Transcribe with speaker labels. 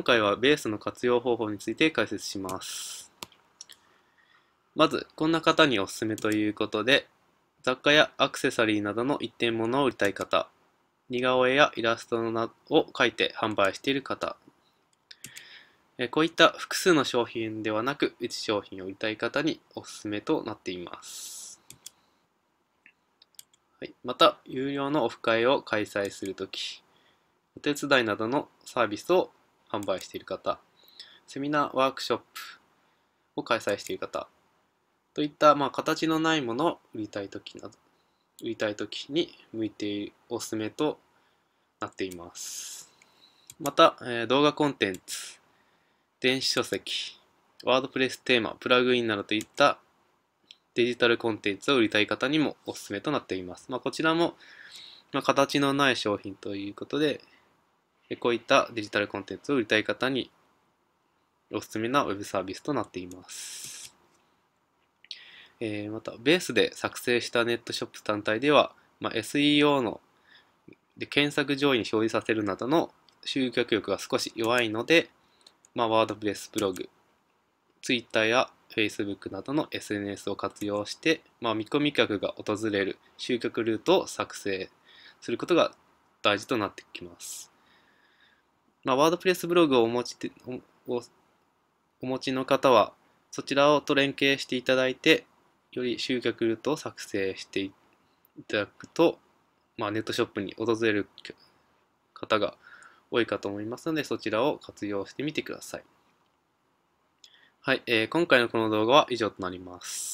Speaker 1: 今回はベースの活用方法について解説します。まず、こんな方におすすめということで、雑貨やアクセサリーなどの一点物を売りたい方、似顔絵やイラストを描いて販売している方、こういった複数の商品ではなく、1商品を売りたい方におすすめとなっています。はい、また、有料のオフ会を開催するとき、お手伝いなどのサービスを販売している方、セミナー、ワークショップを開催している方、といった、まあ、形のないものを売りたいときなど、売りたいときに向いているおすすめとなっています。また、えー、動画コンテンツ、電子書籍、ワードプレステーマ、プラグインなどといったデジタルコンテンツを売りたい方にもおすすめとなっています。まあ、こちらも、まあ、形のない商品ということで、こういったデジタルコンテンツを売りたい方におすすめな Web サービスとなっています。えー、また、ベースで作成したネットショップ単体では、まあ、SEO ので検索上位に表示させるなどの集客力が少し弱いので、まあ、ワードプレスブログ、Twitter や Facebook などの SNS を活用して、まあ、見込み客が訪れる集客ルートを作成することが大事となってきます。まあ、ワードプレスブログをお持ちおお持ちの方は、そちらをと連携していただいて、より集客ルートを作成していただくと、まあ、ネットショップに訪れる方が多いかと思いますので、そちらを活用してみてください。はい、えー、今回のこの動画は以上となります。